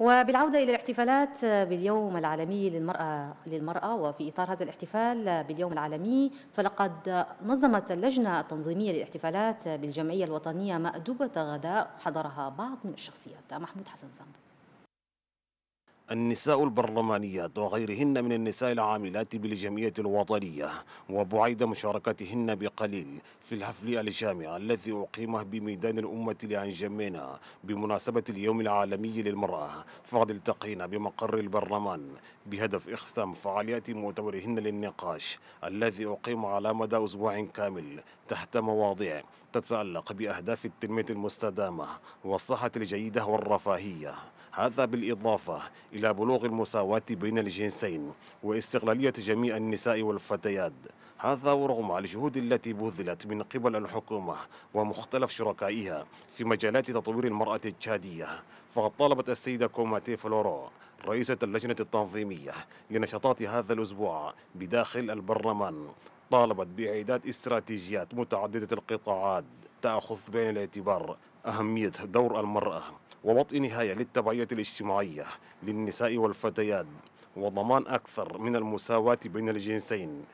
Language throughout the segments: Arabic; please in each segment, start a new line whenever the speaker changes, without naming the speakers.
وبالعودة إلى الاحتفالات باليوم العالمي للمرأة للمرأة وفي إطار هذا الاحتفال باليوم العالمي فلقد نظمت اللجنة التنظيمية للاحتفالات بالجمعية الوطنية مأدبة غداء حضرها بعض من الشخصيات محمود حسن زنبو
النساء البرلمانيات وغيرهن من النساء العاملات بالجمعية الوطنية وبعيد مشاركتهن بقليل في الحفل الجامع الذي أقيمه بميدان الأمة لأنجمينا بمناسبة اليوم العالمي للمرأة فقد التقينا بمقر البرلمان بهدف إختام فعاليات مؤتمرهن للنقاش الذي أقيم على مدى أسبوع كامل تحت مواضيع تتعلق بأهداف التنمية المستدامة والصحة الجيدة والرفاهية هذا بالإضافة إلى بلوغ المساواة بين الجنسين واستغلالية جميع النساء والفتيات هذا ورغم الجهود التي بذلت من قبل الحكومة ومختلف شركائها في مجالات تطوير المرأة التشادية فقد طالبت السيدة كوماتي فلورو رئيسة اللجنة التنظيمية لنشاطات هذا الأسبوع بداخل البرلمان طالبت بإعداد استراتيجيات متعددة القطاعات تأخذ بين الاعتبار أهمية دور المرأة ووضع نهاية للتبعية الاجتماعية للنساء والفتيات وضمان أكثر من المساواة بين الجنسين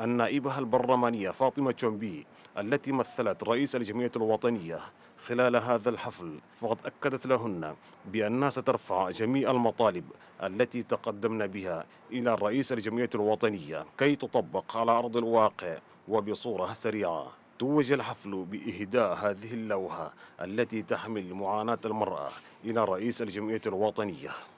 النائبة البرلمانية فاطمة تشومبي التي مثلت رئيس الجمعية الوطنية خلال هذا الحفل فقد أكدت لهن بأنها سترفع جميع المطالب التي تقدمنا بها إلى رئيس الجمعية الوطنية كي تطبق على أرض الواقع وبصورة سريعة توج الحفل بإهداء هذه اللوحة التي تحمل معاناة المرأة إلى رئيس الجمعية الوطنية